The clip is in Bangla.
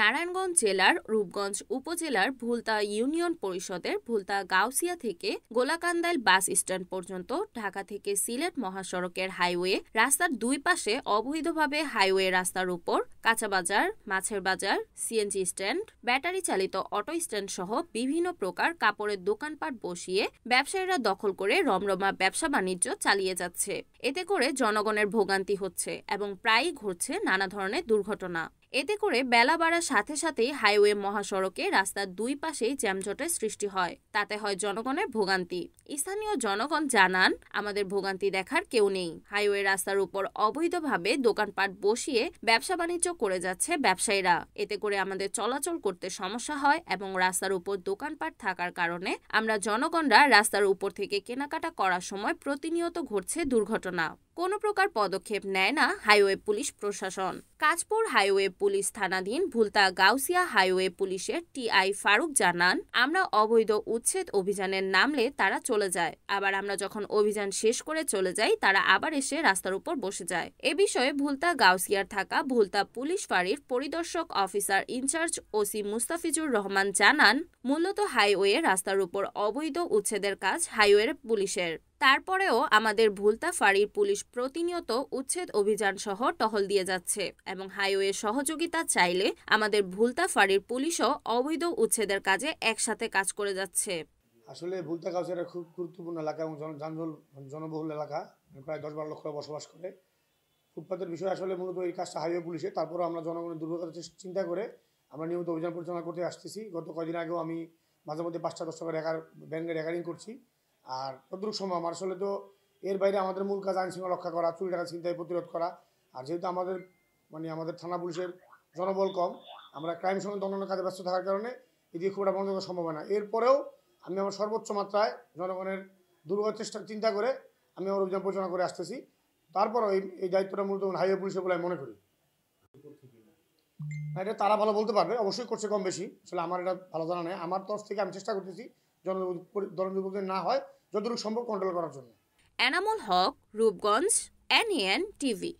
নারায়ণগঞ্জ জেলার রূপগঞ্জ উপজেলার ভুলতা ইউনিয়ন পরিষদের ভুলতা গাউসিয়া থেকে গোলাকান্দাইল বাস স্ট্যান্ড পর্যন্ত ঢাকা থেকে সিলেট মহাসড়কের হাইওয়ে রাস্তার দুই পাশে অবৈধভাবে হাইওয়ে রাস্তার উপর কাঁচাবাজার মাছের বাজার সিএনজি স্ট্যান্ড ব্যাটারি চালিত অটো স্ট্যান্ড সহ বিভিন্ন প্রকার কাপড়ের দোকানপাট বসিয়ে ব্যবসায়ীরা দখল করে রমরমা ব্যবসা বাণিজ্য চালিয়ে যাচ্ছে এতে করে জনগণের ভোগান্তি হচ্ছে এবং প্রায়ই ঘটছে নানা ধরনের দুর্ঘটনা এতে করে বেলা বাড়ার সাথে সাথেই হাইওয়ে মহাসড়কে রাস্তার দুই পাশেই জ্যামজটের সৃষ্টি হয় তাতে হয় জনগণের ভোগান্তি স্থানীয় জনগণ জানান আমাদের ভোগান্তি দেখার কেউ নেই হাইওয়ে রাস্তার উপর অবৈধভাবে দোকানপাট বসিয়ে ব্যবসা বাণিজ্য করে যাচ্ছে ব্যবসায়ীরা এতে করে আমাদের চলাচল করতে সমস্যা হয় এবং রাস্তার উপর দোকানপাট থাকার কারণে আমরা জনগণরা রাস্তার উপর থেকে কেনাকাটা করার সময় প্রতিনিয়ত ঘটছে দুর্ঘটনা কোনো প্রকার পদক্ষেপ নেয় না হাইওয়ে পুলিশ প্রশাসন কাজপুর হাইওয়ে পুলিশ থানাধীন ভুলতা গাউসিয়া হাইওয়ে পুলিশের টিআই ফারুক জানান আমরা অবৈধ উচ্ছেদ অভিযানের নামলে তারা চলে যায় আবার আমরা যখন অভিযান শেষ করে চলে যাই তারা আবার এসে রাস্তার উপর বসে যায় এ বিষয়ে ভুলতা গাউসিয়ার থাকা ভুলতা পুলিশ ফাঁড়ির পরিদর্শক officer in charge OC Mustafizur Rahman জানান মূলত হাইওয়ে রাস্তার উপর অবৈধ উচ্ছেদের কাজ হাইওয়ে পুলিশের তারপরেও আমাদের ভুলতা ফাঁড়ির পুলিশ প্রতিনিয়ত উচ্ছেদ অভিযান সহ টহল দিয়ে যাচ্ছে এবং হাইওয়ে সহযোগিতা চাইলে আমাদের ভুলতা ফাঁড়ির পুলিশও অবৈধ উচ্ছেদের কাজে একসাথে কাজ করে যাচ্ছে আসলে ভুলতা কাউসের খুব গুরুত্বপূর্ণ এলাকা এবং জনবহুল জনবহুল এলাকা প্রায় দশ বারো লক্ষ বসবাস করে ফুটপাতের বিষয়ে আসলে মূলত এই কাজটা হাইওয়ে পুলিশে তারপরও আমরা জনগণের দুর্বলতা চিন্তা করে আমরা নিয়মিত অভিযান পরিচালনা করতে আসতেছি গত কয়দিন আগেও আমি মাঝে মধ্যে পাঁচটা দশটা করে রেকার রেকারিং করছি আর তদ্রুপ সময় আমার আসলে তো এর বাইরে আমাদের মূল কাজ আইনশৃঙ্খলা রক্ষা করা চুরি টাকা ছিনতাই প্রতিরোধ করা আর যেহেতু আমাদের মানে আমাদের থানা পুলিশের জনবল কম আমরা ক্রাইম সংক্রান্ত অন্যান্য কাজে ব্যস্ত থাকার কারণে এদিকে খুব একটা বন্ধ করা সম্ভব হয় না এরপরেও আমি আমার সর্বোচ্চ মাত্রায় জনগণের দুর্বল চেষ্টা চিন্তা করে আমি আমার অভিযান পরিচালনা করে আসতেছি তারপরও এই এই দায়িত্বটা মূলত হাইওয়ে পুলিশের বলে আমি মনে করি এটা তারা ভালো বলতে পারবে অবশ্যই করছে কম বেশি আসলে আমার এটা ভালো জানা নেই আমার তরফ থেকে আমি চেষ্টা করতেছি জন না হয় যতটুকু সম্ভব কন্ট্রোল করার জন্য এনামুল হক রূপগঞ্জ এনএন টিভি